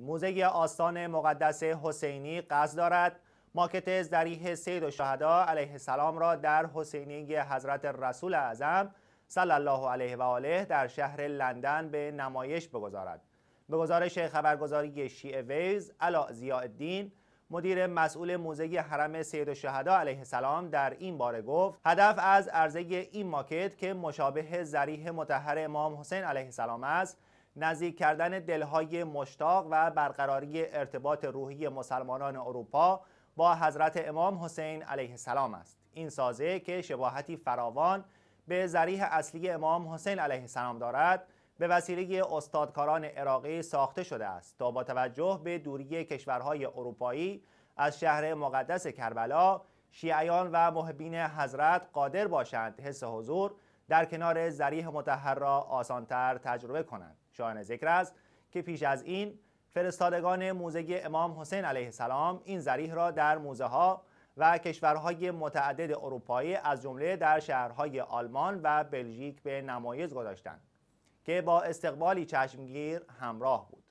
موزه آستان مقدس حسینی قصد دارد ماکت زریح سید و شهدا علیه السلام را در حسینی حضرت رسول اعظم صلی الله علیه و آله در شهر لندن به نمایش بگذارد به گزارش خبرگزاری شیعه ویز علا زیادین مدیر مسئول موزه حرم سید شهدا علیه السلام در این باره گفت هدف از عرضه این ماکت که مشابه زریح متحر امام حسین علیه السلام است نزدیک کردن دلهای مشتاق و برقراری ارتباط روحی مسلمانان اروپا با حضرت امام حسین علیه السلام است این سازه که شباهتی فراوان به ذریح اصلی امام حسین علیه السلام دارد به وسیله استادکاران عراقی ساخته شده است تا با توجه به دوری کشورهای اروپایی از شهر مقدس کربلا شیعیان و محبین حضرت قادر باشند حس حضور در کنار زریح متحر را آسانتر تجربه کنند شایان ذکر است که پیش از این فرستادگان موزه امام حسین علیه السلام این زریح را در موزه ها و کشورهای متعدد اروپایی از جمله در شهرهای آلمان و بلژیک به نمایش گذاشتند که با استقبالی چشمگیر همراه بود